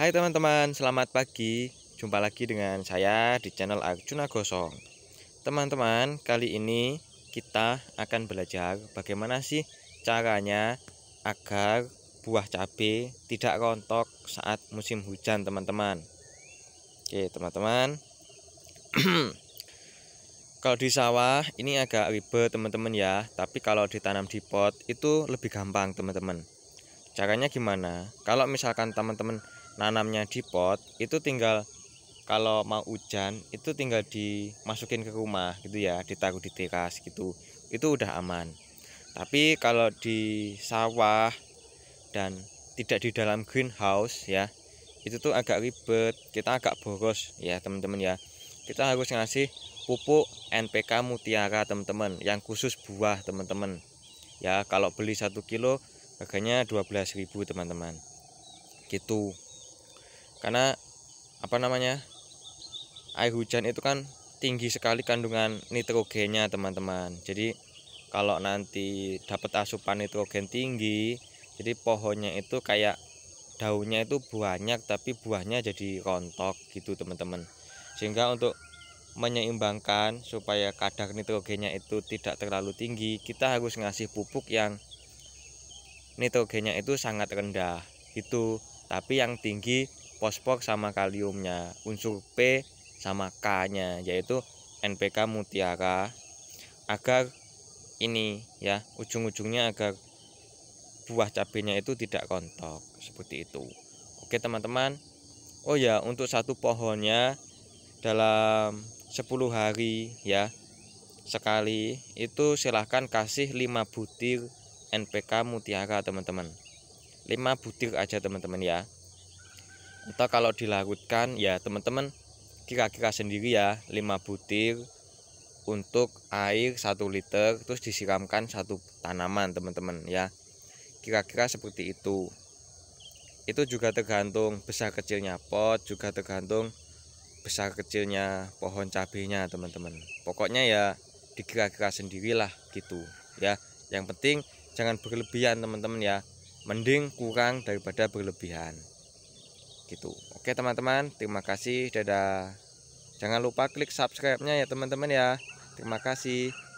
Hai teman-teman, selamat pagi. Jumpa lagi dengan saya di channel Arjuna Gosong. Teman-teman, kali ini kita akan belajar bagaimana sih caranya agar buah cabai tidak rontok saat musim hujan, teman-teman. Oke, teman-teman. kalau di sawah ini agak ribet, teman-teman ya, tapi kalau ditanam di pot itu lebih gampang, teman-teman. Caranya gimana? Kalau misalkan teman-teman nanamnya di pot itu tinggal kalau mau hujan itu tinggal dimasukin ke rumah gitu ya ditaruh di teras gitu itu udah aman tapi kalau di sawah dan tidak di dalam greenhouse ya itu tuh agak ribet kita agak boros ya teman-teman ya kita harus ngasih pupuk NPK mutiara teman-teman yang khusus buah teman-teman ya kalau beli satu kilo harganya 12.000 teman-teman gitu karena apa namanya air hujan itu kan tinggi sekali kandungan nitrogennya teman-teman jadi kalau nanti dapat asupan nitrogen tinggi jadi pohonnya itu kayak daunnya itu banyak tapi buahnya jadi rontok gitu teman-teman sehingga untuk menyeimbangkan supaya kadar nitrogennya itu tidak terlalu tinggi kita harus ngasih pupuk yang nitrogennya itu sangat rendah gitu tapi yang tinggi fosfor sama kaliumnya unsur P sama K-nya yaitu NPK mutiara agar ini ya ujung-ujungnya agar buah cabenya itu tidak kontok seperti itu oke teman-teman oh ya untuk satu pohonnya dalam 10 hari ya sekali itu silahkan kasih 5 butir NPK mutiara teman-teman 5 butir aja teman-teman ya atau kalau dilarutkan ya teman-teman kira-kira sendiri ya 5 butir untuk air 1 liter terus disiramkan satu tanaman teman-teman ya kira-kira seperti itu itu juga tergantung besar kecilnya pot juga tergantung besar kecilnya pohon cabenya teman-teman pokoknya ya dikira-kira sendirilah gitu ya yang penting jangan berlebihan teman-teman ya mending kurang daripada berlebihan gitu oke teman-teman terima kasih dadah jangan lupa klik subscribe nya ya teman-teman ya terima kasih